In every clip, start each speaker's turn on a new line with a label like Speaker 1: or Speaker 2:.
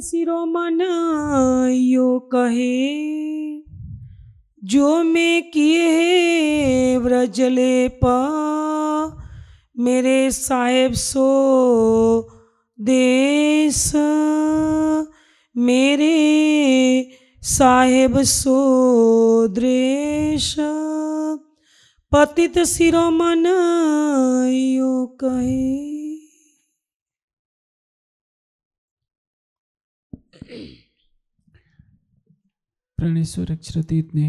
Speaker 1: संत मनायो यो कहे जो मैं किए है व्रजले पा मेरे साहेब सो देश मेरे साहेब सो देश पतित सिरो यो कहे प्राणेश्वर अक्षरतीत ने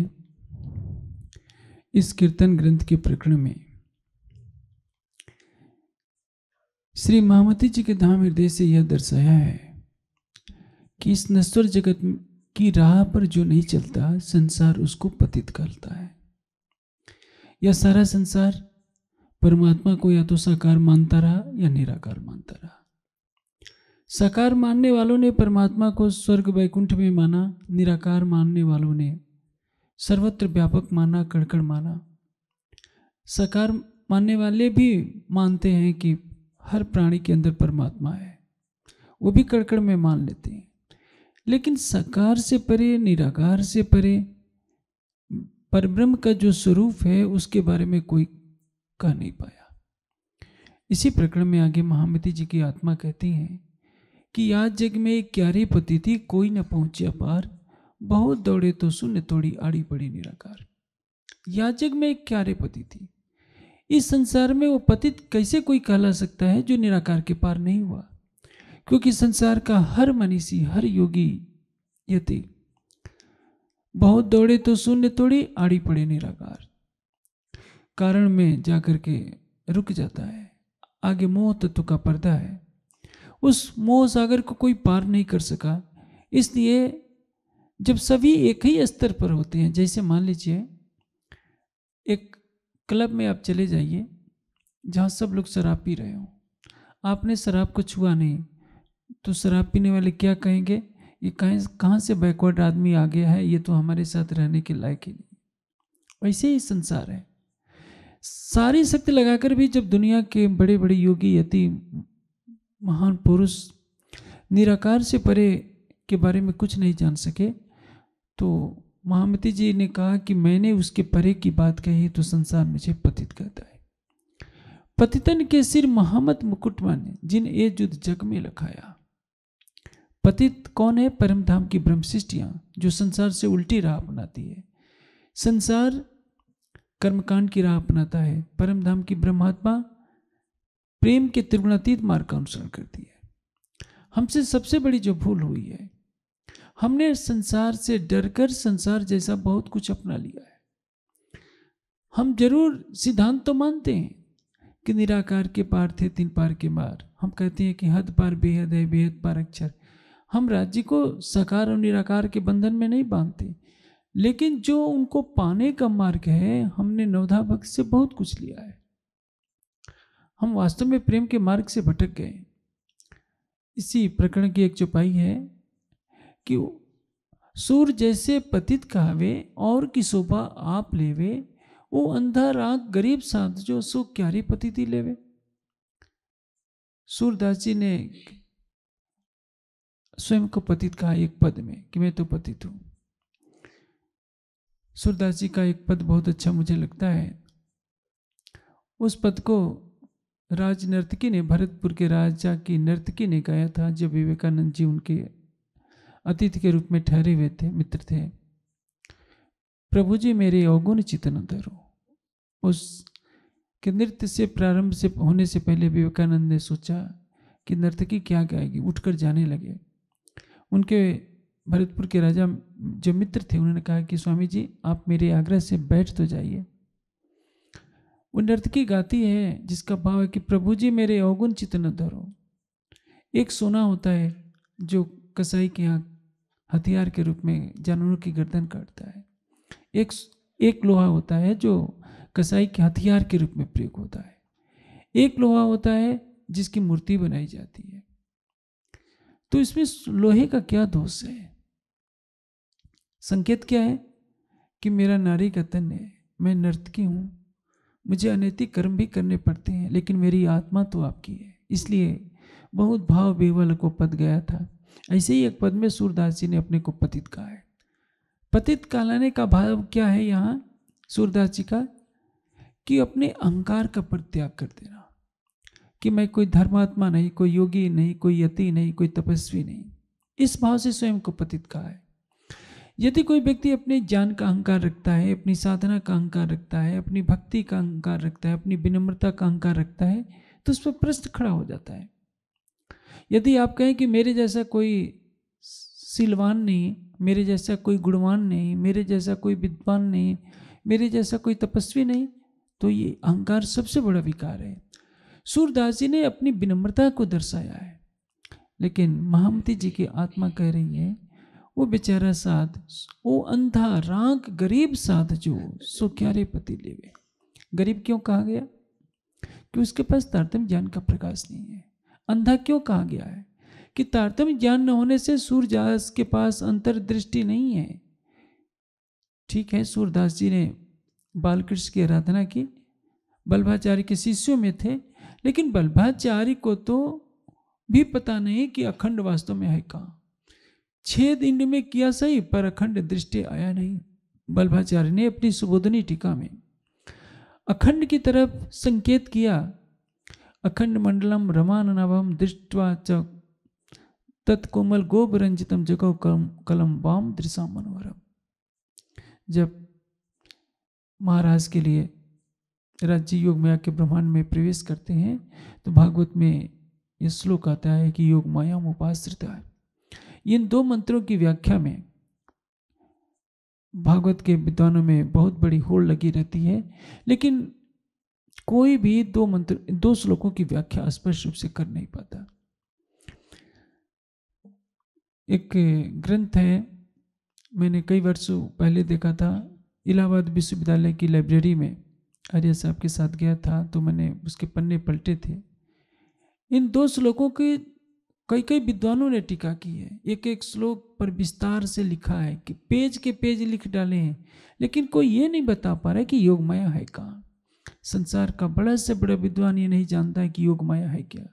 Speaker 1: इस कीर्तन ग्रंथ के प्रकरण में श्री महामती जी के धाम हृदय से यह दर्शाया है कि इस नश्वर जगत की राह पर जो नहीं चलता संसार उसको पतित करता है यह सारा संसार परमात्मा को या तो साकार मानता रहा या निराकार मानता रहा साकार मानने वालों ने परमात्मा को स्वर्ग वैकुंठ में माना निराकार मानने वालों ने सर्वत्र व्यापक माना कड़कड़ माना साकार मानने वाले भी मानते हैं कि हर प्राणी के अंदर परमात्मा है वो भी कड़कड़ में मान लेते हैं लेकिन साकार से परे निराकार से परे परब्रह्म का जो स्वरूप है उसके बारे में कोई कह नहीं पाया इसी प्रकरण में आगे महामती जी की आत्मा कहती हैं कि आज जग में एक क्यारे पति थी कोई न पहुंचे पार बहुत दौड़े तो सुन थोड़ी आड़ी पड़ी निराकार याजग में एक क्यारे पति थी इस संसार में वो पतित कैसे कोई कहला सकता है जो निराकार के पार नहीं हुआ क्योंकि संसार का हर मनीषी हर योगी यति बहुत दौड़े तो शून्य तोड़ी आड़ी पड़े निराकार कारण में जाकर के रुक जाता है आगे मोह तत्व तो का पर्दा है उस मोह सागर को कोई पार नहीं कर सका इसलिए जब सभी एक ही स्तर पर होते हैं जैसे मान लीजिए एक क्लब में आप चले जाइए जहाँ सब लोग शराब पी रहे हो आपने शराब को छुआ नहीं तो शराब पीने वाले क्या कहेंगे ये कहें कहाँ से बैकवर्ड आदमी आ गया है ये तो हमारे साथ रहने के लायक ही नहीं वैसे ही संसार है सारी शक्ति लगाकर भी जब दुनिया के बड़े बड़े योगी यति महान पुरुष निराकार से परे के बारे में कुछ नहीं जान सके तो महामती जी ने कहा कि मैंने उसके परे की बात कही तो संसार मुझे पतित करता है पतितन के सिर महामत मुकुट ने जिन ए युद्ध जग में लखाया पतित कौन है परमधाम की ब्रह्मशिष्टियाँ जो संसार से उल्टी राह अपनाती है संसार कर्मकांड की राह अपनाता है परमधाम की ब्रह्मात्मा प्रेम के त्रिगुणातीत मार्ग का अनुसरण करती है हमसे सबसे बड़ी जो भूल हुई है हमने संसार से डरकर संसार जैसा बहुत कुछ अपना लिया है हम जरूर सिद्धांत तो मानते हैं कि निराकार के पार थे तीन पार के मार हम कहते हैं कि हद पार बेहद है बेहद पार अक्षर हम राज्य को साकार और निराकार के बंधन में नहीं बांधते लेकिन जो उनको पाने का मार्ग है हमने नवधा भक्त से बहुत कुछ लिया है हम वास्तव में प्रेम के मार्ग से भटक गए इसी प्रकरण की एक चौपाई है कि सूर जैसे पतित कहावे और की शोभा आप लेवे वो अंधा राग गरीब साध जो सो क्यारी थी लेवे सूरदास जी ने स्वयं को पतित कहा एक पद में कि मैं तो पतित हूं सूरदास जी का एक पद बहुत अच्छा मुझे लगता है उस पद को राज नर्तकी ने भरतपुर के राजा की नर्तकी ने गाया था जब विवेकानंद जी उनके अतिथि के रूप में ठहरे हुए थे मित्र थे प्रभु जी मेरे अवगुण चितन धरो उस के नृत्य से प्रारंभ से होने से पहले विवेकानंद ने सोचा कि नर्तकी क्या गाएगी उठकर जाने लगे उनके भरतपुर के राजा जो मित्र थे उन्होंने कहा कि स्वामी जी आप मेरे आग्रह से बैठ तो जाइए वो नर्तकी गाती है जिसका भाव है कि प्रभु जी मेरे अवगुण चित्त न धरो एक सोना होता है जो कसाई के यहाँ हथियार के रूप में जानवरों की गर्दन काटता है एक एक लोहा होता है जो कसाई के हथियार के रूप में प्रयोग होता है एक लोहा होता है जिसकी मूर्ति बनाई जाती है तो इसमें लोहे का क्या दोष है संकेत क्या है कि मेरा नारी का तन है मैं नर्तकी हूँ मुझे अनैतिक कर्म भी करने पड़ते हैं लेकिन मेरी आत्मा तो आपकी है इसलिए बहुत भाव बेवल को पद गया था ऐसे ही एक पद में सूरदास जी ने अपने को पतित कहा है पतित कहलाने का भाव क्या है यहाँ सूरदास जी का कि अपने अहंकार का परित्याग कर देना कि मैं कोई धर्मात्मा नहीं कोई योगी नहीं कोई यति नहीं कोई तपस्वी नहीं इस भाव से स्वयं को पतित कहा है यदि कोई व्यक्ति अपने ज्ञान का अहंकार रखता है अपनी साधना का अहंकार रखता है अपनी भक्ति का अहंकार रखता है अपनी विनम्रता का अहंकार रखता है तो उस पर प्रश्न खड़ा हो जाता है यदि आप कहें कि मेरे जैसा कोई सिलवान नहीं मेरे जैसा कोई गुणवान नहीं मेरे जैसा कोई विद्वान नहीं मेरे जैसा कोई तपस्वी नहीं तो ये अहंकार सबसे बड़ा विकार है सूरदास जी ने अपनी विनम्रता को दर्शाया है लेकिन महामती जी की आत्मा कह रही है वो बेचारा साध वो अंधा रांक गरीब साध जो सो क्यारे पति लेवे गरीब क्यों कहा गया कि उसके पास तारतम्य ज्ञान का प्रकाश नहीं है अंधा क्यों कहा गया है कि तारतम्य ज्ञान न होने से सूर्यदास के पास अंतर्दृष्टि नहीं है ठीक है सूर्यदास जी ने बालकृष्ण की आराधना की बल्भाचार्य के शिष्यों में थे लेकिन बल्भाचार्य को तो भी पता नहीं कि अखंड वास्तव में है कहाँ छेद इंड में किया सही पर अखंड दृष्टि आया नहीं बल्भाचार्य ने अपनी सुबोधनी टीका में अखंड की तरफ संकेत किया अखंड मंडलम रमान नवम दृष्टवा च तत्कोमल गोपरंजितम जगो कलम कलम वाम दृशा मनोहरम जब महाराज के लिए राज्य योग माया के ब्रह्मांड में प्रवेश करते हैं तो भागवत में यह श्लोक आता है कि योग माया उपाश्रित है इन दो मंत्रों की व्याख्या में भागवत के विद्वानों में बहुत बड़ी होड़ लगी रहती है लेकिन कोई भी दो मंत्र दो श्लोकों की व्याख्या स्पष्ट रूप से कर नहीं पाता एक ग्रंथ है मैंने कई वर्षों पहले देखा था इलाहाबाद विश्वविद्यालय की लाइब्रेरी में आर्य साहब के साथ गया था तो मैंने उसके पन्ने पलटे थे इन दो श्लोकों के कई कई विद्वानों ने टीका की है एक एक श्लोक पर विस्तार से लिखा है कि पेज के पेज लिख डाले हैं लेकिन कोई ये नहीं बता पा रहा है कि योग माया है कहाँ संसार का बड़ा से बड़ा विद्वान ये नहीं जानता है कि योग माया है क्या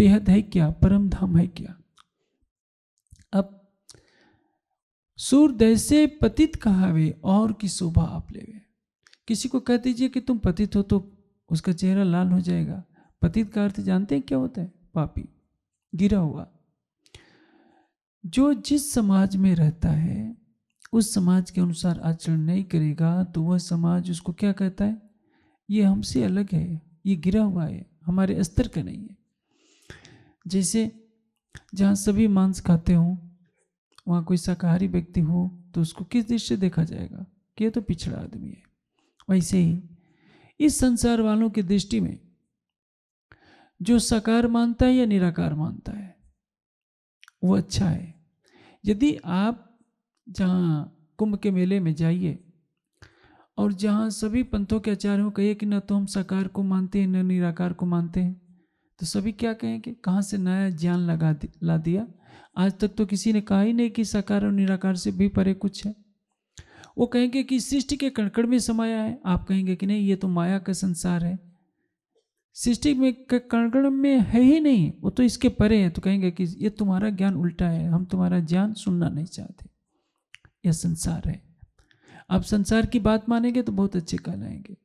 Speaker 1: बेहद है क्या परम धाम है क्या अब सूर्य से पतित कहावे और की शोभा आप ले किसी को कह दीजिए कि तुम पतित हो तो उसका चेहरा लाल हो जाएगा पतित का अर्थ जानते हैं क्या होता है पापी गिरा हुआ जो जिस समाज में रहता है उस समाज के अनुसार आचरण नहीं करेगा तो वह समाज उसको क्या कहता है ये हमसे अलग है ये गिरा हुआ है हमारे स्तर का नहीं है जैसे जहाँ सभी मांस खाते हों वहाँ कोई शाकाहारी व्यक्ति हो तो उसको किस दृष्टि से देखा जाएगा कि यह तो पिछड़ा आदमी है वैसे ही इस संसार वालों की दृष्टि में जो साकार मानता है या निराकार मानता है
Speaker 2: वो अच्छा है
Speaker 1: यदि आप जहाँ कुंभ के मेले में जाइए और जहाँ सभी पंथों के आचार्यों कहिए कि न तो हम साकार को मानते हैं न निराकार को मानते हैं तो सभी क्या कहें कि कहाँ से नया ज्ञान लगा दि, ला दिया आज तक तो किसी ने कहा ही नहीं कि साकार और निराकार से भी परे कुछ है वो कहेंगे कि सृष्टि के कणकण में समाया है आप कहेंगे कि नहीं ये तो माया का संसार है सृष्टि में कणकण में है ही नहीं वो तो इसके परे है तो कहेंगे कि ये तुम्हारा ज्ञान उल्टा है हम तुम्हारा ज्ञान सुनना नहीं चाहते यह संसार है आप संसार की बात मानेंगे तो बहुत अच्छे कहलाएंगे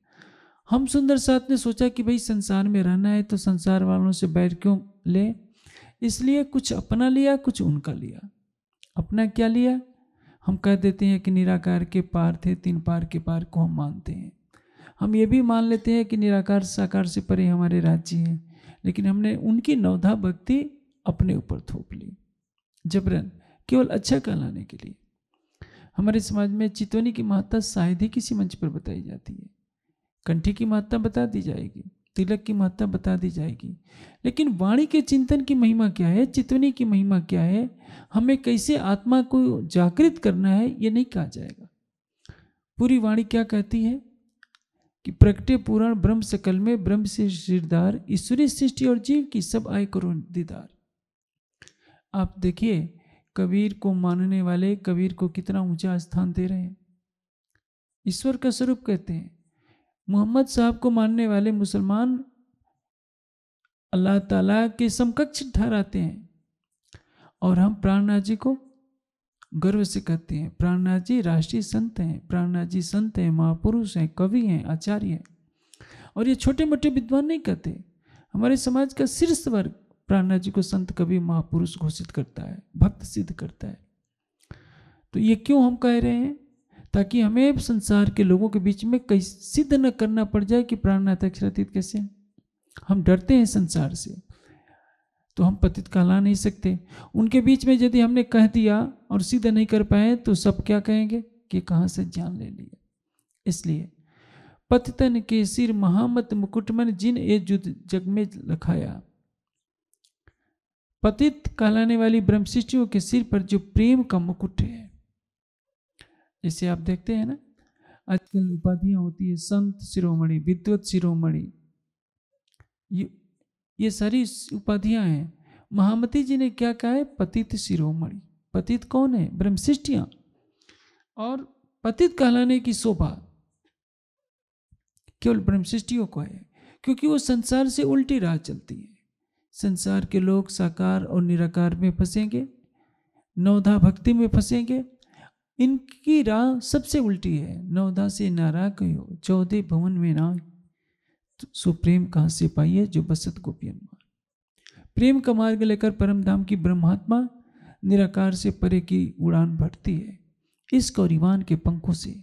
Speaker 1: हम सुंदर साथ ने सोचा कि भाई संसार में रहना है तो संसार वालों से बैठ क्यों ले इसलिए कुछ अपना लिया कुछ उनका लिया अपना क्या लिया हम कह देते हैं कि निराकार के पार थे तीन पार के पार को हम मानते हैं हम ये भी मान लेते हैं कि निराकार साकार से परे हमारे राज्य हैं लेकिन हमने उनकी नवधा भक्ति अपने ऊपर थोप ली जबरन केवल अच्छा कहलाने के लिए हमारे समाज में चितौनी की महत्ता शायद ही किसी मंच पर बताई जाती है कंठी की महत्ता बता दी जाएगी तिलक की महत्ता बता दी जाएगी लेकिन वाणी के चिंतन की महिमा क्या है चितवनी की महिमा क्या है हमें कैसे आत्मा को जागृत करना है ये नहीं कहा जाएगा पूरी वाणी क्या कहती है कि प्रकटे पुराण ब्रह्म सकल में ब्रह्म से श्रीदार ईश्वरी सृष्टि और जीव की सब आय करो दीदार आप देखिए कबीर को मानने वाले कबीर को कितना ऊंचा स्थान दे रहे हैं ईश्वर का स्वरूप कहते हैं मोहम्मद साहब को मानने वाले मुसलमान अल्लाह ताला के समकक्ष ठहराते हैं और हम प्राणनाथ जी को गर्व से कहते हैं प्राणनाथ जी राष्ट्रीय संत हैं प्राणनाथ जी संत हैं महापुरुष हैं कवि हैं आचार्य हैं और ये छोटे मोटे विद्वान नहीं कहते हमारे समाज का शीर्ष वर्ग प्राणनाथ जी को संत कवि महापुरुष घोषित करता है भक्त सिद्ध करता है तो ये क्यों हम कह रहे हैं ताकि हमें संसार के लोगों के बीच में कहीं सिद्ध न करना पड़ जाए कि प्राणनाथ अक्षरातीत कैसे हैं हम डरते हैं संसार से तो हम पतित कहला नहीं सकते उनके बीच में यदि हमने कह दिया और सीधा नहीं कर पाए तो सब क्या कहेंगे कि कहाँ से जान ले लिया इसलिए पतितन के सिर महामत मुकुटमन जिन ए युद्ध जग में लखाया पतित कहलाने वाली ब्रह्मशिष्टियों के सिर पर जो प्रेम का मुकुट है जैसे आप देखते हैं ना आजकल उपाधियां होती है संत शिरोमणि विद्वत शिरोमणि ये ये सारी उपाधियां हैं महामती जी ने क्या कहा है पतित शिरोमणि पतित कौन है ब्रह्मशिष्टियां और पतित कहलाने की शोभा केवल ब्रह्मशिष्टियों को है क्योंकि वो संसार से उल्टी राह चलती है संसार के लोग साकार और निराकार में फंसेंगे नवधा भक्ति में फंसेंगे इनकी राह सबसे उल्टी है नवधा से नाराग कहो चौदह भवन में ना सो प्रेम कहाँ से पाइए जो बसत गोपियन मार्ग प्रेम का मार्ग लेकर परम धाम की ब्रह्मात्मा निराकार से परे की उड़ान भरती है इस कौरिवान के पंखों से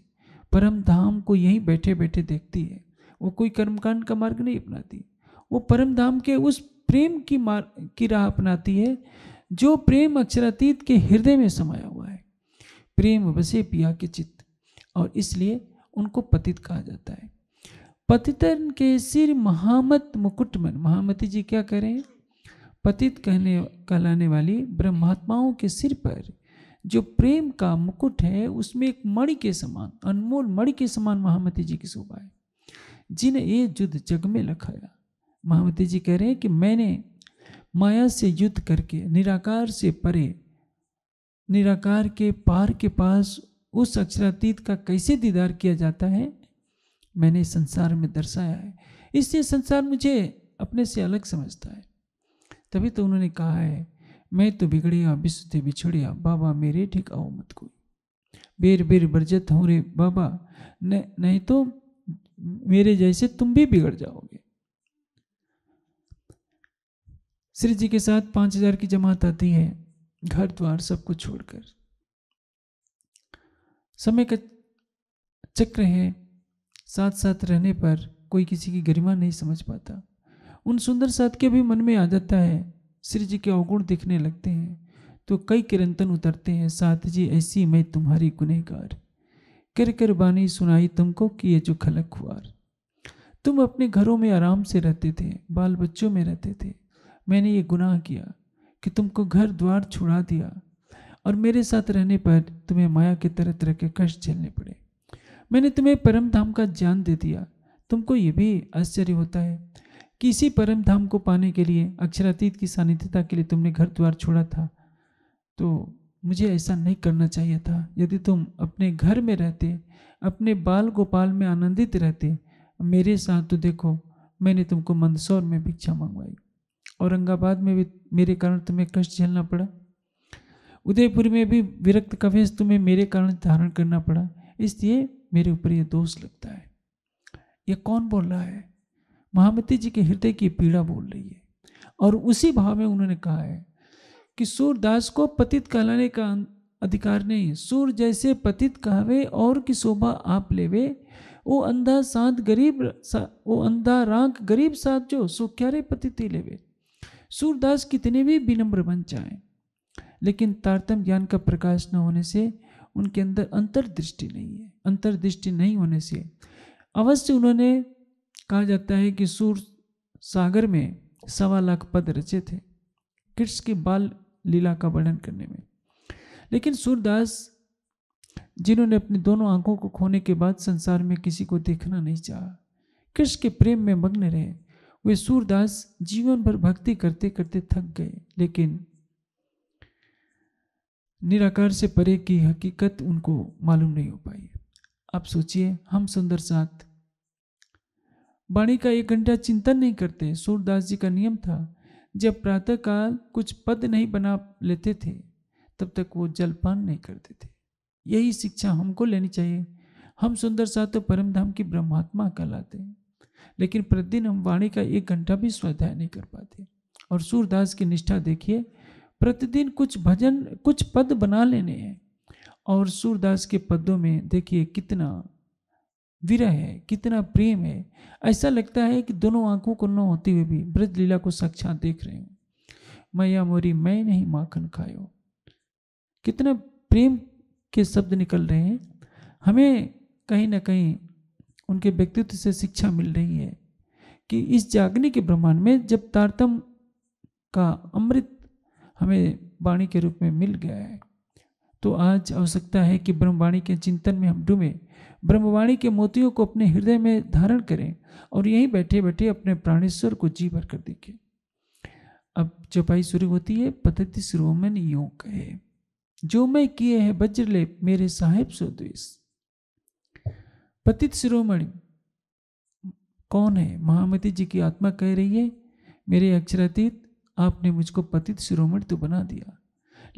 Speaker 1: परम धाम को यहीं बैठे बैठे देखती है वो कोई कर्मकांड का मार्ग नहीं अपनाती वो परम धाम के उस प्रेम की मार्ग की राह अपनाती है जो प्रेम अक्षरातीत के हृदय में समाया हुआ है प्रेम बसे पिया के चित्त और इसलिए उनको पतित कहा जाता है पतितन के सिर महामत मुकुटमन महामती जी क्या करें पतित कहने कहलाने वाली ब्रह्मात्माओं के सिर पर जो प्रेम का मुकुट है उसमें एक मणि के समान अनमोल मणि के समान महामती जी की शोभा है जिन्हें ये युद्ध जग में लखाया महामती जी कह रहे हैं कि मैंने माया से युद्ध करके निराकार से परे निराकार के पार के पास उस अक्षरातीत का कैसे दीदार किया जाता है मैंने इस संसार में दर्शाया है इसलिए संसार मुझे अपने से अलग समझता है तभी तो उन्होंने कहा है मैं तो बिगड़िया थे बिछड़िया बाबा मेरे ठीक आओ मत कोई बेर बेर बरजत हूँ रे बाबा न, नहीं तो मेरे जैसे तुम भी बिगड़ जाओगे श्री जी के साथ पांच हजार की जमात आती है घर द्वार सब कुछ छोड़कर समय का चक्र है साथ साथ रहने पर कोई किसी की गरिमा नहीं समझ पाता उन सुंदर साथ के भी मन में आ जाता है श्री जी के अवगुण दिखने लगते हैं तो कई किरंतन उतरते हैं साथ जी ऐसी मैं तुम्हारी गुनहगार कर कर बानी सुनाई तुमको कि ये जो खलक खुआर तुम अपने घरों में आराम से रहते थे बाल बच्चों में रहते थे मैंने ये गुनाह किया कि तुमको घर द्वार छुड़ा दिया और मेरे साथ रहने पर तुम्हें माया की तरह तरह के कष्ट झेलने पड़े मैंने तुम्हें परम धाम का ज्ञान दे दिया तुमको ये भी आश्चर्य होता है कि इसी परम धाम को पाने के लिए अक्षरातीत की सानिध्यता के लिए तुमने घर द्वार छोड़ा था तो मुझे ऐसा नहीं करना चाहिए था यदि तुम अपने घर में रहते अपने बाल गोपाल में आनंदित रहते मेरे साथ तो देखो मैंने तुमको मंदसौर में भिक्षा मंगवाई औरंगाबाद में भी मेरे कारण तुम्हें कष्ट झेलना पड़ा उदयपुर में भी विरक्त कवेश तुम्हें मेरे कारण धारण करना पड़ा इसलिए मेरे ऊपर ये दोष लगता है ये कौन बोल रहा है महामती जी के हृदय की पीड़ा बोल रही है और उसी भाव में उन्होंने कहा है कि सूरदास को पतित कहलाने का अं- अधिकार नहीं सूर जैसे पतित कहवे और की शोभा आप लेवे वो अंधा सांत गरीब सा, वो अंधा रांक गरीब साथ जो सुख्यारे पतिति लेवे सूरदास कितने भी विनम्र बन जाए लेकिन तारतम ज्ञान का प्रकाश न होने से उनके अंदर अंतर्दृष्टि नहीं है अंतर्दृष्टि नहीं होने से अवश्य उन्होंने कहा जाता है कि सूर सागर में सवा लाख पद रचे थे कृष्ण की बाल लीला का वर्णन करने में लेकिन सूरदास जिन्होंने अपनी दोनों आंखों को खोने के बाद संसार में किसी को देखना नहीं चाहा कृष्ण के प्रेम में मग्न रहे वे सूरदास जीवन भर भक्ति करते करते थक गए लेकिन निराकार से परे की हकीकत उनको मालूम नहीं हो पाई आप सोचिए हम सुंदर साथ वाणी का एक घंटा चिंतन नहीं करते सूरदास जी का नियम था जब प्रातःकाल कुछ पद नहीं बना लेते थे तब तक वो जलपान नहीं करते थे यही शिक्षा हमको लेनी चाहिए हम सुंदर साथ तो परम धाम की ब्रह्मात्मा कहलाते हैं लेकिन प्रतिदिन हम वाणी का एक घंटा भी स्वाध्याय नहीं कर पाते और सूरदास की निष्ठा देखिए प्रतिदिन कुछ भजन कुछ पद बना लेने हैं और सूरदास के पदों में देखिए कितना विरह है कितना प्रेम है ऐसा लगता है कि दोनों आंखों को न होते हुए भी ब्रज लीला को साक्षात देख रहे हैं मैया मोरी मैं नहीं माखन खायो कितना प्रेम के शब्द निकल रहे हैं हमें कहीं ना कहीं उनके व्यक्तित्व से शिक्षा मिल रही है कि इस जागने के ब्रह्मांड में जब तारतम का अमृत हमें वाणी के रूप में मिल गया है तो आज आवश्यकता है कि ब्रह्मवाणी के चिंतन में हम डूबें ब्रह्मवाणी के मोतियों को अपने हृदय में धारण करें और यहीं बैठे बैठे अपने प्राणेश्वर को जी भर कर देखें अब चौपाई शुरू होती है शुरू में यो कहे जो मैं किए है वज्रलेप मेरे साहेब सो द्वेष पतित शिरोमणि कौन है महामती जी की आत्मा कह रही है मेरे अक्षरातीत आपने मुझको पतित शिरोमणि तो बना दिया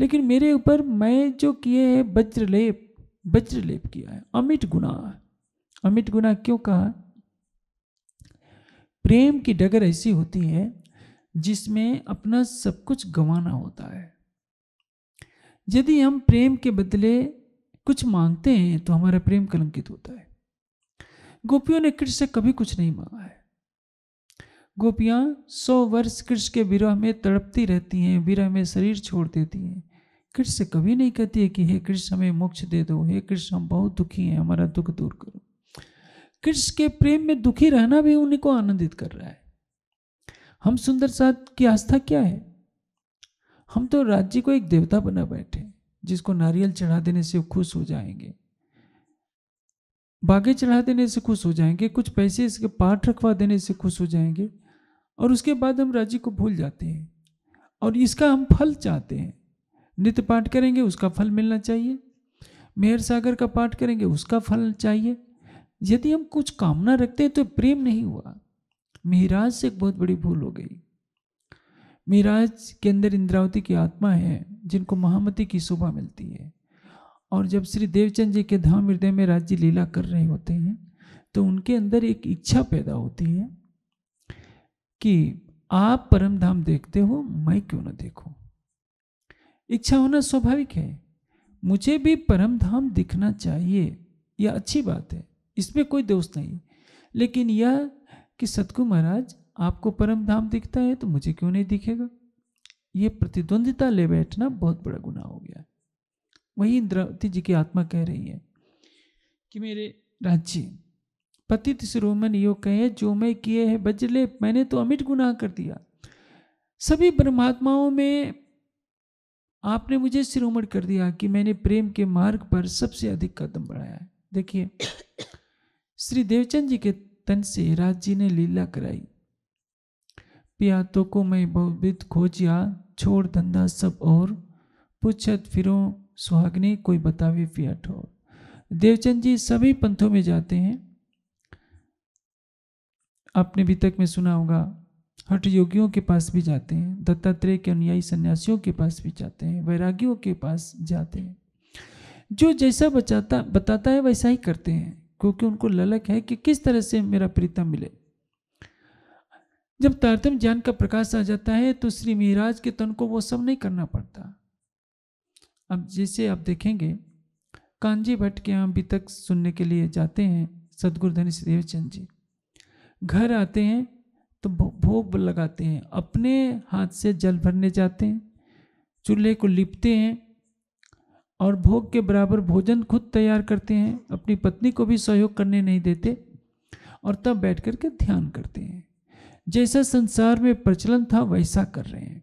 Speaker 1: लेकिन मेरे ऊपर मैं जो किए हैं वज्रलेप वज्रलेप किया है अमिट गुना अमिट गुना क्यों कहा प्रेम की डगर ऐसी होती है जिसमें अपना सब कुछ गंवाना होता है यदि हम प्रेम के बदले कुछ मांगते हैं तो हमारा प्रेम कलंकित होता है गोपियों ने कृष्ण से कभी कुछ नहीं मांगा है गोपियाँ सौ वर्ष कृष्ण के विरह में तड़पती रहती हैं विरह में शरीर छोड़ देती हैं कृष्ण से कभी नहीं कहती है कि हे कृष्ण हमें मोक्ष दे दो हे कृष्ण हम बहुत दुखी हैं हमारा दुख दूर करो कृष्ण के प्रेम में दुखी रहना भी उन्हीं को आनंदित कर रहा है हम सुंदर साथ की आस्था क्या है हम तो राज्य को एक देवता बना बैठे जिसको नारियल चढ़ा देने से खुश हो जाएंगे बागे चढ़ा देने से खुश हो जाएंगे कुछ पैसे इसके पाठ रखवा देने से खुश हो जाएंगे और उसके बाद हम राज्य को भूल जाते हैं और इसका हम फल चाहते हैं नित्य पाठ करेंगे उसका फल मिलना चाहिए मेहर सागर का पाठ करेंगे उसका फल चाहिए यदि हम कुछ कामना रखते हैं तो प्रेम नहीं हुआ मिहराज से एक बहुत बड़ी भूल हो गई मिहराज के अंदर इंद्रावती की आत्मा है जिनको महामती की शोभा मिलती है और जब श्री देवचंद जी के धाम हृदय में राज्य लीला कर रहे होते हैं तो उनके अंदर एक इच्छा पैदा होती है कि आप परम धाम देखते हो मैं क्यों ना देखूं इच्छा होना स्वाभाविक है मुझे भी परम धाम दिखना चाहिए यह अच्छी बात है इसमें कोई दोष नहीं लेकिन यह कि सतगुरु महाराज आपको परम धाम दिखता है तो मुझे क्यों नहीं दिखेगा यह प्रतिद्वंदिता ले बैठना बहुत बड़ा गुना हो गया वही इंद्रावती जी की आत्मा कह रही है कि मेरे राज्य पतित शिरोमन यो कहे जो मैं किए है बजले मैंने तो अमिट गुनाह कर दिया सभी परमात्माओं में आपने मुझे सिरोमण कर दिया कि मैंने प्रेम के मार्ग पर सबसे अधिक कदम बढ़ाया है देखिए श्री देवचंद जी के तन से राज जी ने लीला कराई पिया तो को मैं बहुत खोजिया छोड़ धंधा सब और पूछत फिरो सुहागनी कोई बतावे पिया ठोर देवचंद जी सभी पंथों में जाते हैं आपने अभी तक में सुना होगा हठ योगियों के पास भी जाते हैं दत्तात्रेय के अनुयायी सन्यासियों के पास भी जाते हैं वैरागियों के पास जाते हैं जो जैसा बचाता बताता है वैसा ही करते हैं क्योंकि उनको ललक है कि किस तरह से मेरा प्रीतम मिले जब तारतम ज्ञान का प्रकाश आ जाता है तो श्री मिहराज के तन को वो सब नहीं करना पड़ता अब जैसे आप देखेंगे कांजी भट्ट के यहाँ अभी तक सुनने के लिए जाते हैं सदगुरु धनी देवचंद जी घर आते हैं तो भोग लगाते हैं अपने हाथ से जल भरने जाते हैं चूल्हे को लिपते हैं और भोग के बराबर भोजन खुद तैयार करते हैं अपनी पत्नी को भी सहयोग करने नहीं देते और तब बैठ कर के ध्यान करते हैं जैसा संसार में प्रचलन था वैसा कर रहे हैं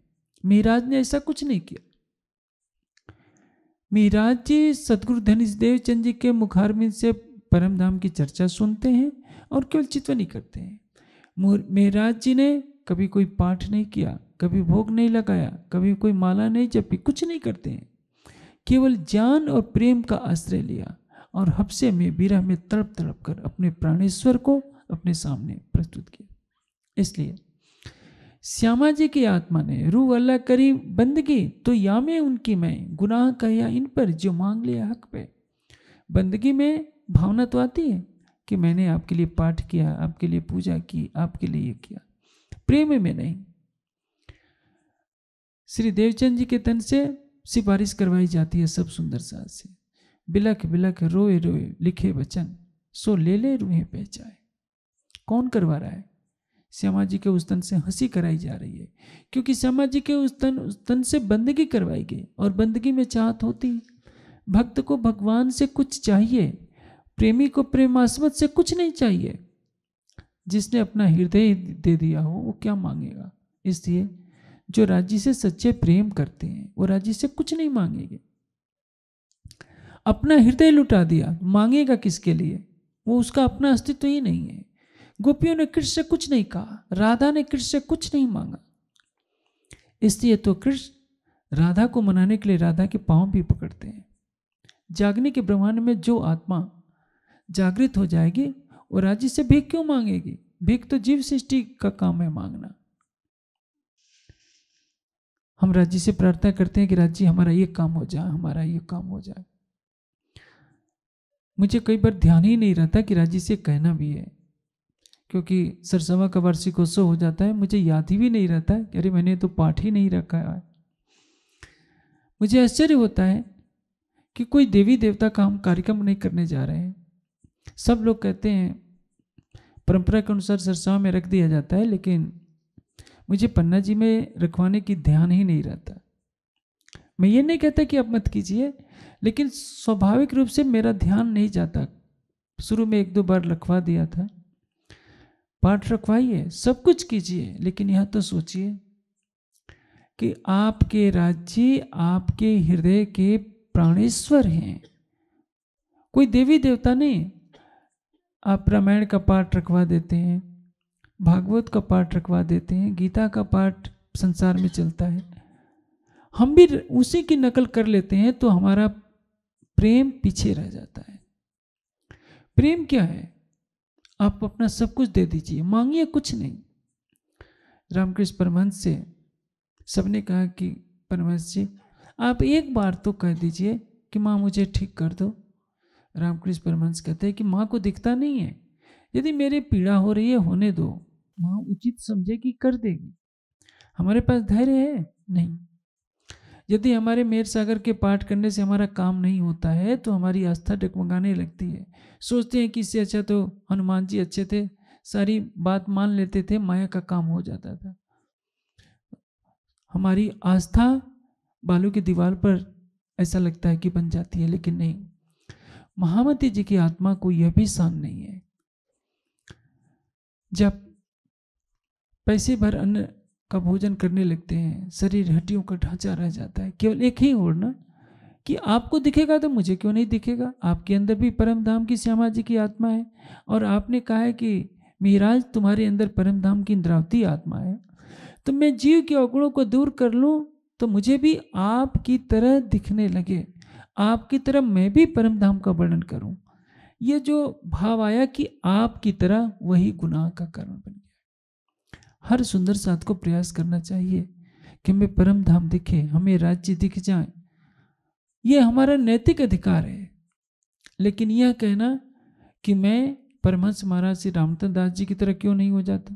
Speaker 1: मिराज ने ऐसा कुछ नहीं किया मिराज जी सदगुरु धनिष देव चंद जी के मुखारमिन से परम धाम की चर्चा सुनते हैं और केवल नहीं करते हैं मेहराज जी ने कभी कोई पाठ नहीं किया कभी भोग नहीं लगाया कभी कोई माला नहीं जपी कुछ नहीं करते हैं केवल ज्ञान और प्रेम का आश्रय लिया और हफ्से में बीरा में तड़प तड़प कर अपने प्राणेश्वर को अपने सामने प्रस्तुत किया इसलिए श्यामा जी की आत्मा ने रू अल्लाह करी बंदगी तो या में उनकी मैं गुनाह कहिया इन पर जो मांग लिया हक पे बंदगी में भावना तो आती है कि मैंने आपके लिए पाठ किया आपके लिए पूजा की आपके लिए ये किया प्रेम में नहीं श्री देवचंद जी के तन से सिफारिश करवाई जाती है सब सुंदर साज से बिलख बिलख रोए रोए लिखे वचन सो ले ले रूहे पहचाए कौन करवा रहा है श्यामा जी के उस तन से हंसी कराई जा रही है क्योंकि श्यामा जी के उस तन से बंदगी करवाई गई और बंदगी में चाहत होती भक्त को भगवान से कुछ चाहिए प्रेमी को प्रेमास्पद से कुछ नहीं चाहिए जिसने अपना हृदय दे दिया हो वो क्या मांगेगा इसलिए जो राज्य से सच्चे प्रेम करते हैं वो राज्य से कुछ नहीं मांगेंगे अपना हृदय लुटा दिया मांगेगा किसके लिए वो उसका अपना अस्तित्व ही नहीं है गोपियों ने कृष्ण से कुछ नहीं कहा राधा ने कृष्ण से कुछ नहीं मांगा इसलिए तो कृष्ण राधा को मनाने के लिए राधा के पांव भी पकड़ते हैं जागने के ब्रह्मांड में जो आत्मा जागृत हो जाएगी और राज्य से भीख क्यों मांगेगी भीख तो जीव सृष्टि का काम है मांगना हम राज्य से प्रार्थना करते हैं कि राज्य हमारा ये काम हो जाए हमारा ये काम हो जाए मुझे कई बार ध्यान ही नहीं रहता कि राज्य से कहना भी है क्योंकि सरसवा का वार्षिकोत्सव हो जाता है मुझे याद ही भी नहीं रहता है कि अरे मैंने तो पाठ ही नहीं रखा है मुझे आश्चर्य होता है कि कोई देवी देवता का हम कार्यक्रम नहीं करने जा रहे हैं सब लोग कहते हैं परंपरा के अनुसार सरसाओं में रख दिया जाता है लेकिन मुझे पन्ना जी में रखवाने की ध्यान ही नहीं रहता मैं ये नहीं कहता कि आप मत कीजिए लेकिन स्वाभाविक रूप से मेरा ध्यान नहीं जाता शुरू में एक दो बार रखवा दिया था पाठ रखवाइए सब कुछ कीजिए लेकिन यह तो सोचिए कि आपके राज्य आपके हृदय के प्राणेश्वर हैं कोई देवी देवता नहीं आप रामायण का पाठ रखवा देते हैं भागवत का पाठ रखवा देते हैं गीता का पाठ संसार में चलता है हम भी उसी की नकल कर लेते हैं तो हमारा प्रेम पीछे रह जाता है प्रेम क्या है आप अपना सब कुछ दे दीजिए मांगिए कुछ नहीं रामकृष्ण परमहंस से सबने कहा कि परमहंस जी आप एक बार तो कह दीजिए कि माँ मुझे ठीक कर दो रामकृष्ण परमहंस कहते हैं कि माँ को दिखता नहीं है यदि मेरी पीड़ा हो रही है होने दो माँ उचित समझे कि कर देगी हमारे पास धैर्य है नहीं यदि हमारे मेर सागर के पाठ करने से हमारा काम नहीं होता है तो हमारी आस्था डकमगाने लगती है सोचते हैं कि इससे अच्छा तो हनुमान जी अच्छे थे सारी बात मान लेते थे माया का काम हो जाता था हमारी आस्था बालू की दीवार पर ऐसा लगता है कि बन जाती है लेकिन नहीं महामती जी की आत्मा को यह भी सहन नहीं है जब पैसे भर अन्न का भोजन करने लगते हैं शरीर हड्डियों का ढांचा रह जाता है केवल एक ही ना कि आपको दिखेगा तो मुझे क्यों नहीं दिखेगा आपके अंदर भी परम धाम की श्यामा जी की आत्मा है और आपने कहा है कि मिराज तुम्हारे अंदर परम धाम की इंद्रावती आत्मा है तो मैं जीव के अवगुणों को दूर कर लूँ तो मुझे भी आपकी तरह दिखने लगे आपकी तरह मैं भी परम धाम का वर्णन करूं ये जो भाव आया कि आपकी तरह वही गुनाह का कारण बन गया हर सुंदर साथ को प्रयास करना चाहिए कि हमें परम धाम दिखे हमें राज्य दिख जाए ये हमारा नैतिक अधिकार है लेकिन यह कहना कि मैं परमहंस महाराज श्री रामचंद्र दास जी की तरह क्यों नहीं हो जाता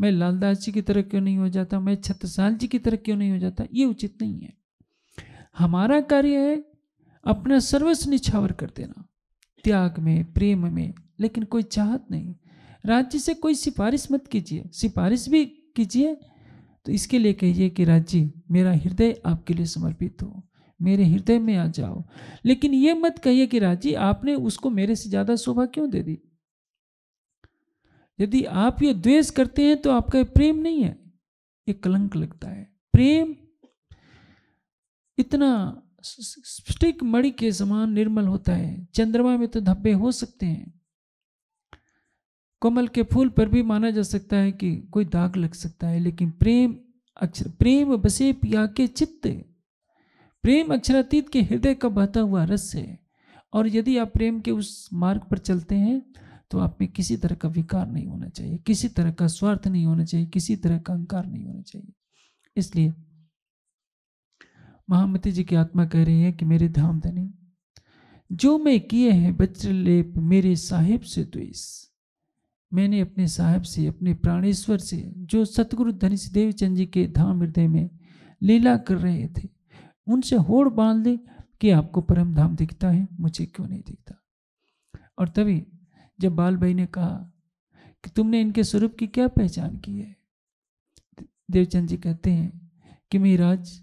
Speaker 1: मैं लालदास जी की तरह क्यों नहीं हो जाता मैं छत्रसाल जी की तरह क्यों नहीं हो जाता ये उचित नहीं है हमारा कार्य है अपना सर्वस्व निछावर कर देना त्याग में प्रेम में लेकिन कोई चाहत नहीं राज्य से कोई सिफारिश मत कीजिए सिफारिश भी कीजिए तो इसके लिए कहिए कि राज्य मेरा हृदय आपके लिए समर्पित हो मेरे हृदय में आ जाओ लेकिन ये मत कहिए कि राजी आपने उसको मेरे से ज़्यादा शोभा क्यों दे दी यदि आप ये द्वेष करते हैं तो आपका प्रेम नहीं है ये कलंक लगता है प्रेम इतना स्टिक मणि के समान निर्मल होता है चंद्रमा में तो धब्बे हो सकते हैं कमल के फूल पर भी माना जा सकता है कि कोई दाग लग सकता है लेकिन प्रेम अक्षर प्रेम बसे पिया के चित्त प्रेम अक्षरातीत के हृदय का बहता हुआ रस है और यदि आप प्रेम के उस मार्ग पर चलते हैं तो आप में किसी तरह का विकार नहीं होना चाहिए किसी तरह का स्वार्थ नहीं होना चाहिए किसी तरह का अहंकार नहीं होना चाहिए इसलिए महामती जी की आत्मा कह रही है कि मेरे धाम धनी जो मैं किए हैं वज्रलेप मेरे साहेब से द्वेष तो मैंने अपने साहेब से अपने प्राणेश्वर से जो सतगुरु धनिष चंद जी के धाम हृदय में लीला कर रहे थे उनसे होड़ बांध ली कि आपको परम धाम दिखता है मुझे क्यों नहीं दिखता और तभी जब बाल भाई ने कहा कि तुमने इनके स्वरूप की क्या पहचान की है देवचंद जी कहते हैं कि महाराज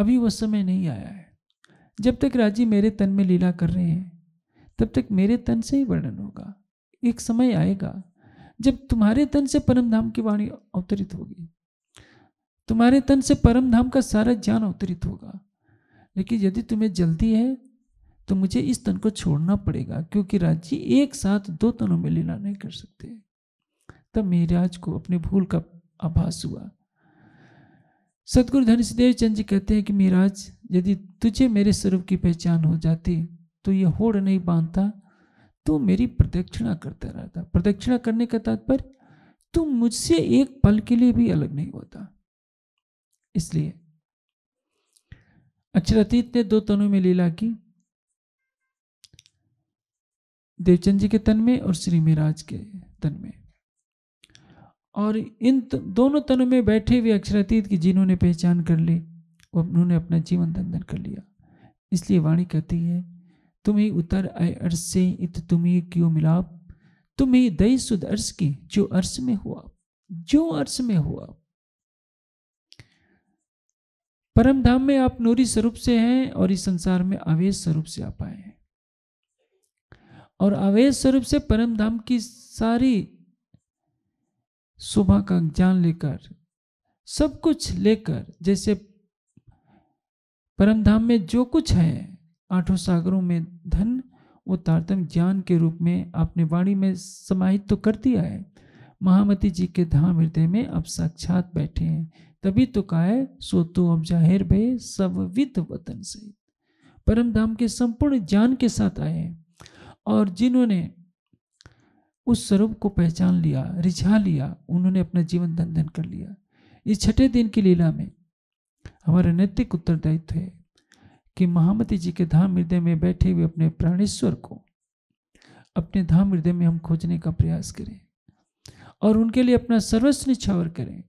Speaker 1: अभी वो समय नहीं आया है जब तक राजी मेरे तन में लीला कर रहे हैं तब तक मेरे तन से ही वर्णन होगा एक समय आएगा जब तुम्हारे तन से परम धाम की वाणी अवतरित होगी तुम्हारे तन से परम धाम का सारा ज्ञान अवतरित होगा लेकिन यदि तुम्हें जल्दी है तो मुझे इस तन को छोड़ना पड़ेगा क्योंकि राज्य एक साथ दो तनों में लीला नहीं कर सकते तब मेराज को अपनी भूल का आभास हुआ सदगुरु धनुषदेव चंद जी कहते हैं कि मीराज यदि तुझे मेरे स्वरूप की पहचान हो जाती तो यह होड़ नहीं बांधता तो मेरी प्रदक्षिणा करता रहता प्रदक्षिणा करने का तात्पर्य तू मुझसे एक पल के लिए भी अलग नहीं होता इसलिए अक्षरातीत ने दो तनों में लीला की देवचंद जी के तन में और श्री मेराज के तन में और इन दोनों तनों में बैठे हुए अक्षरातीत की जिन्होंने पहचान कर ली उन्होंने अपना जीवन दंधन कर लिया इसलिए वाणी कहती है तुम ही उतर आए अर्श से इत तुम ही क्यों मिलाप तुम ही दई सुद अर्श की जो अर्श में हुआ जो अर्श में हुआ परम धाम में आप नूरी स्वरूप से हैं और इस संसार में आवेश स्वरूप से आप आए हैं और आवेश स्वरूप से परम धाम की सारी का ज्ञान लेकर सब कुछ लेकर जैसे परमधाम में जो कुछ है आठों सागरों में धन वो तारतम ज्ञान के रूप में आपने वाणी में समाहित तो कर दिया है महामती जी के धाम हृदय में अब साक्षात बैठे हैं तभी तो कहा है सो तो अब जाहिर भय सबविध वतन सहित परम धाम के संपूर्ण ज्ञान के साथ आए और जिन्होंने उस स्वरूप को पहचान लिया रिझा लिया उन्होंने अपना जीवन धन धन कर लिया इस छठे दिन की लीला में हमारा नैतिक उत्तरदायित्व है कि महामती जी के धाम हृदय में बैठे हुए अपने प्राणेश्वर को अपने धाम हृदय में हम खोजने का प्रयास करें और उनके लिए अपना सर्वस्व निछावर करें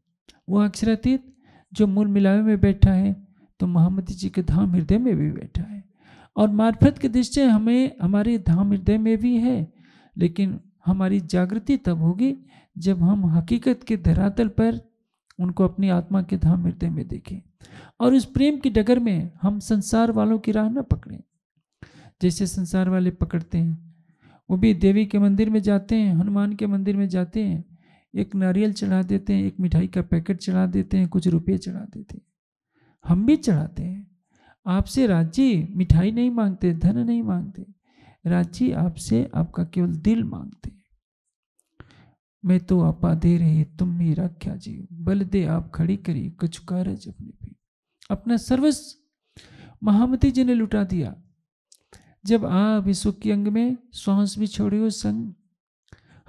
Speaker 1: वह अक्षरातीत जो मूल मिलावे में बैठा है तो महामती जी के धाम हृदय में भी बैठा है और मार्फत की दृष्टि हमें हमारे धाम हृदय में भी है लेकिन हमारी जागृति तब होगी जब हम हकीकत के धरातल पर उनको अपनी आत्मा के धाम हृदय में देखें और उस प्रेम की डगर में हम संसार वालों की राह न पकड़ें जैसे संसार वाले पकड़ते हैं वो भी देवी के मंदिर में जाते हैं हनुमान के मंदिर में जाते हैं एक नारियल चढ़ा देते हैं एक मिठाई का पैकेट चढ़ा देते हैं कुछ रुपये चढ़ा देते हैं हम भी चढ़ाते हैं आपसे राज्य मिठाई नहीं मांगते धन नहीं मांगते राजी आपसे आपका केवल दिल मांगते मैं तो आपा दे रहे तुम ही रख्या जी बल दे आप खड़ी करी कुछ कारज अपने भी अपना सर्वस्व महामती जी ने लुटा दिया जब आ विश्व अंग में श्वास भी छोड़े हो संग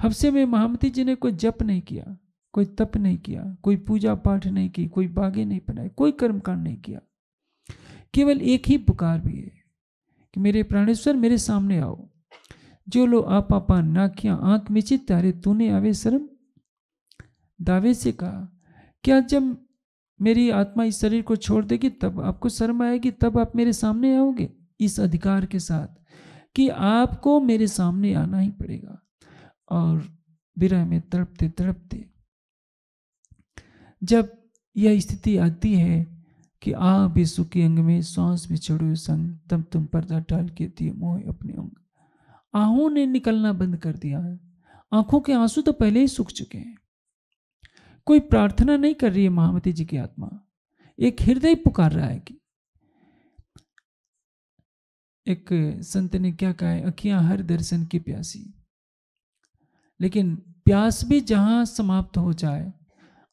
Speaker 1: हफ्से में महामती जी ने कोई जप नहीं किया कोई तप नहीं किया कोई पूजा पाठ नहीं की कोई बागे नहीं बनाए कोई कर्मकांड नहीं किया केवल एक ही पुकार भी है कि मेरे प्राणेश्वर मेरे सामने आओ जो लो आप पापा नाख्या आंख मिचित तारे तूने आवे शर्म दावे से कहा क्या जब मेरी आत्मा इस शरीर को छोड़ देगी तब आपको शर्म आएगी तब आप मेरे सामने आओगे इस अधिकार के साथ कि आपको मेरे सामने आना ही पड़ेगा और विरह में तड़पते तड़पते जब यह स्थिति आती है कि आग भी सुखी अंग में सांस भी चढ़ो संग तब तुम पर्दा डाल के दिए मोह अपने अंग आहों ने निकलना बंद कर दिया है आंखों के आंसू तो पहले ही सूख चुके हैं कोई प्रार्थना नहीं कर रही है महामती जी की आत्मा एक हृदय पुकार रहा है कि एक संत ने क्या कहा है अखियां हर दर्शन की प्यासी लेकिन प्यास भी जहां समाप्त हो जाए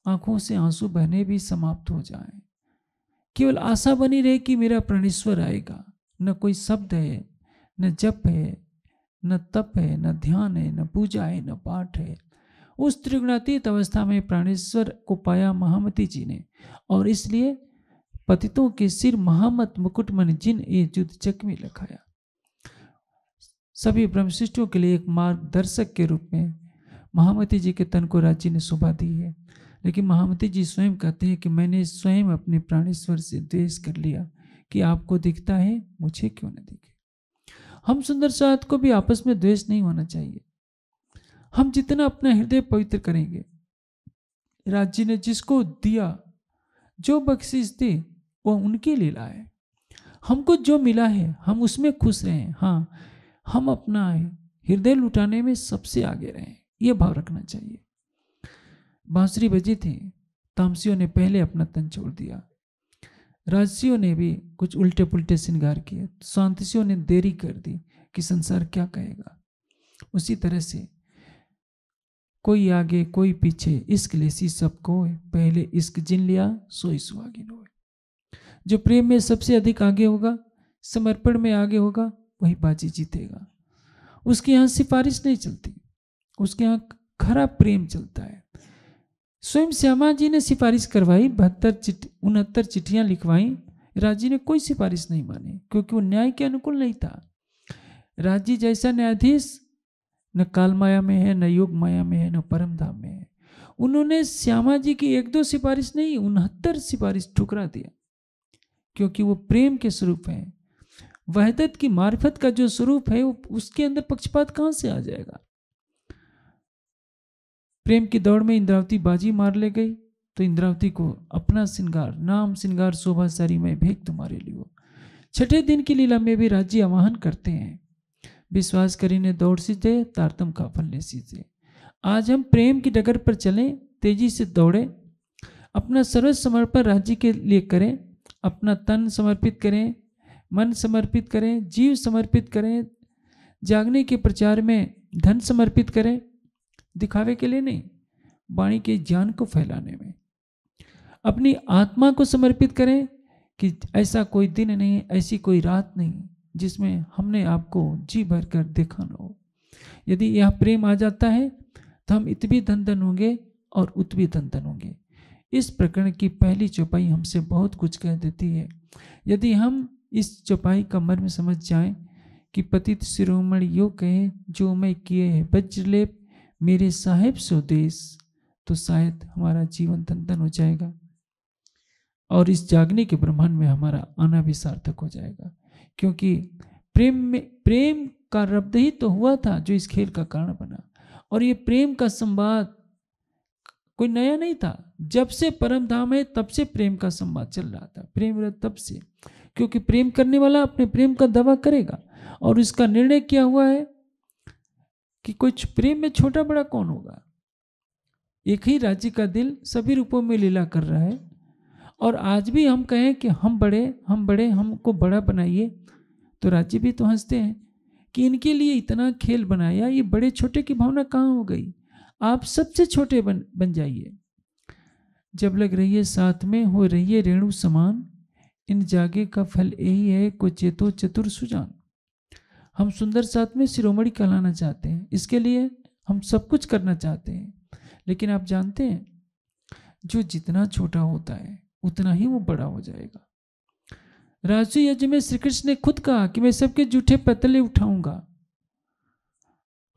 Speaker 1: आंखों से आंसू बहने भी समाप्त हो जाए केवल आशा बनी रहे कि मेरा प्राणेश्वर आएगा न कोई शब्द है न जप है न तप है न ध्यान है न पूजा है न पाठ है उस त्रिगुणातीत अवस्था में प्राणेश्वर को पाया महामती जी ने और इसलिए पतितों के सिर महामत मुकुटमन जिन ये युद्ध चक में लखाया सभी ब्रह्मशिष्टों के लिए एक मार्गदर्शक के रूप में महामती जी के तन को राज्य ने शोभा दी है लेकिन महामती जी स्वयं कहते हैं कि मैंने स्वयं अपने प्राणेश्वर से द्वेष कर लिया कि आपको दिखता है मुझे क्यों ना दिखे हम सुंदर साथ को भी आपस में द्वेष नहीं होना चाहिए हम जितना अपना हृदय पवित्र करेंगे राज्य ने जिसको दिया जो बख्शिश दी वो उनकी लीला है हमको जो मिला है हम उसमें खुश रहें हाँ हम अपना हृदय लुटाने में सबसे आगे रहें यह भाव रखना चाहिए बांसुरी बजी थी तामसियों ने पहले अपना तन छोड़ दिया राजसियों ने भी कुछ उल्टे पुल्टे श्रृंगार किए शांतिसियों ने देरी कर दी कि संसार क्या कहेगा उसी तरह से कोई आगे कोई पीछे इश्क लेसी सब को पहले इश्क जिन लिया सोई सुहागिन हो जो प्रेम में सबसे अधिक आगे होगा समर्पण में आगे होगा वही बाजी जीतेगा उसके यहाँ सिफारिश नहीं चलती उसके यहाँ खरा प्रेम चलता है स्वयं श्यामा जी ने सिफारिश करवाई बहत्तर चिट उनहत्तर चिट्ठियां लिखवाई राजी ने कोई सिफारिश नहीं मानी क्योंकि वो न्याय के अनुकूल नहीं था राजी जैसा न्यायाधीश न काल माया में है न योग माया में है न परम धाम में है उन्होंने श्यामा जी की एक दो सिफारिश नहीं उनहत्तर सिफारिश ठुकरा दिया क्योंकि वो प्रेम के स्वरूप हैं वहदत की मार्फत का जो स्वरूप है उसके अंदर पक्षपात कहाँ से आ जाएगा प्रेम की दौड़ में इंद्रावती बाजी मार ले गई तो इंद्रावती को अपना श्रृंगार नाम श्रृंगार शोभा सारी में भेंट तुम्हारे लिए छठे दिन की लीला में भी राज्य आवाहन करते हैं विश्वास ने दौड़ सी तारतम का फल सी थे आज हम प्रेम की डगर पर चलें तेजी से दौड़ें अपना सर्व समर्पण राज्य के लिए करें अपना तन समर्पित करें मन समर्पित करें जीव समर्पित करें जागने के प्रचार में धन समर्पित करें दिखावे के लिए नहीं वाणी के ज्ञान को फैलाने में अपनी आत्मा को समर्पित करें कि ऐसा कोई दिन नहीं ऐसी कोई रात नहीं जिसमें हमने आपको जी भर कर देखा न हो यदि यह प्रेम आ जाता है तो हम इतवी धन धन होंगे और उतवी धन धन होंगे इस प्रकरण की पहली चौपाई हमसे बहुत कुछ कह देती है यदि हम इस चौपाई का मर्म समझ जाएं कि पतित शिरोमण यो कहें जो मैं किए हैं वज्रलेप मेरे साहेब से उदेश तो शायद हमारा जीवन धन धन हो जाएगा और इस जागने के ब्रह्मांड में हमारा आना भी सार्थक हो जाएगा क्योंकि प्रेम में प्रेम का रब्द ही तो हुआ था जो इस खेल का कारण बना और ये प्रेम का संवाद कोई नया नहीं था जब से परम धाम है तब से प्रेम का संवाद चल रहा था प्रेम रथ तब से क्योंकि प्रेम करने वाला अपने प्रेम का दवा करेगा और उसका निर्णय क्या हुआ है कि कुछ प्रेम में छोटा बड़ा कौन होगा एक ही राज्य का दिल सभी रूपों में लीला कर रहा है और आज भी हम कहें कि हम बड़े हम बड़े हमको बड़ा बनाइए तो राज्य भी तो हंसते हैं कि इनके लिए इतना खेल बनाया ये बड़े छोटे की भावना कहाँ हो गई आप सबसे छोटे बन बन जाइए जब लग रही है साथ में हो रही है रेणु समान इन जागे का फल यही है को चेतो चतुर सुजान हम सुंदर साथ में शिरोमणि कहलाना चाहते हैं इसके लिए हम सब कुछ करना चाहते हैं लेकिन आप जानते हैं जो जितना छोटा होता है उतना ही वो बड़ा हो जाएगा राजू यज्ञ में श्री कृष्ण ने खुद कहा कि मैं सबके जूठे पतले उठाऊंगा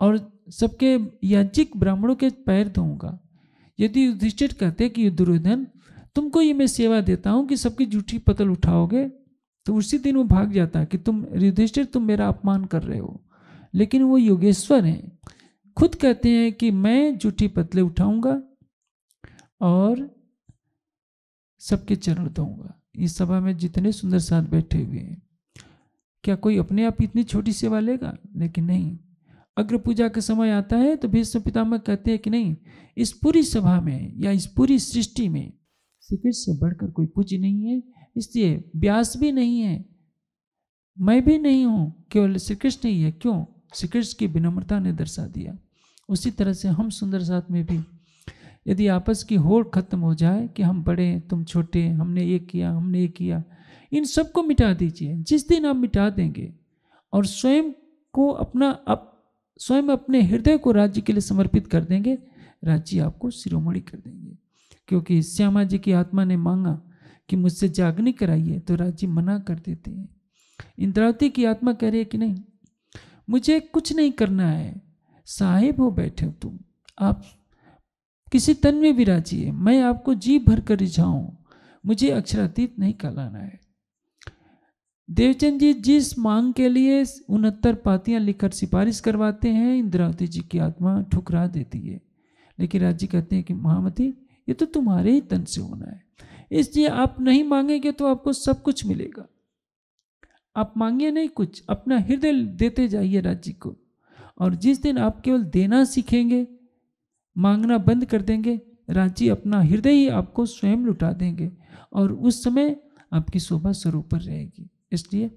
Speaker 1: और सबके याज्ञिक ब्राह्मणों के पैर धोऊंगा यदि युधिष्ठिर कहते कि दुर्योधन तुमको ये मैं सेवा देता हूं कि सबकी जूठी पतल उठाओगे तो उसी दिन वो भाग जाता है कि तुम युधिष्ठिर तुम मेरा अपमान कर रहे हो लेकिन वो योगेश्वर हैं खुद कहते हैं कि मैं जूठी पतले उठाऊंगा और सबके चरण दूंगा इस सभा में जितने सुंदर साथ बैठे हुए हैं क्या कोई अपने आप इतनी छोटी सेवा लेगा लेकिन नहीं अग्र पूजा का समय आता है तो भीष्म पितामह कहते हैं कि नहीं इस पूरी सभा में या इस पूरी सृष्टि में श्री कृष्ण से बढ़कर कोई पूज्य नहीं है इसलिए व्यास भी नहीं है मैं भी नहीं हूँ केवल श्री कृष्ण ही है क्यों श्री कृष्ण की विनम्रता ने दर्शा दिया उसी तरह से हम सुंदर साथ में भी यदि आपस की होड़ खत्म हो जाए कि हम बड़े तुम छोटे हमने ये किया हमने ये किया इन सबको मिटा दीजिए जिस दिन आप मिटा देंगे और स्वयं को अपना अप स्वयं अपने हृदय को राज्य के लिए समर्पित कर देंगे राज्य आपको शिरोमणि कर देंगे क्योंकि श्यामा जी की आत्मा ने मांगा कि मुझसे जागनी कराइए तो राजी मना कर देते हैं इंद्रावती की आत्मा कह रही है कि नहीं मुझे कुछ नहीं करना है साहेब हो बैठे हो तुम आप किसी तन में भी राजी है मैं आपको जी भर कर रिझाऊँ मुझे अक्षरातीत नहीं कहलाना है देवचंद जी जिस मांग के लिए उनहत्तर पातियां लिखकर सिफारिश करवाते हैं इंद्रावती जी की आत्मा ठुकरा देती है लेकिन राज्य कहते हैं कि महामती ये तो तुम्हारे ही तन से होना है इसलिए आप नहीं मांगेंगे तो आपको सब कुछ मिलेगा आप मांगिए नहीं कुछ अपना हृदय देते जाइए राज्य को और जिस दिन आप केवल देना सीखेंगे मांगना बंद कर देंगे राज्य अपना हृदय ही आपको स्वयं लुटा देंगे और उस समय आपकी शोभा स्वरूप पर रहेगी इसलिए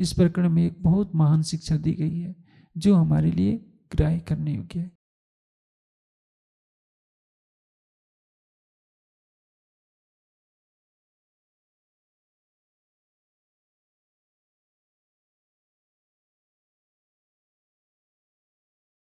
Speaker 1: इस प्रकरण में एक बहुत महान शिक्षा दी गई है जो हमारे लिए ग्राह्य करने योग्य है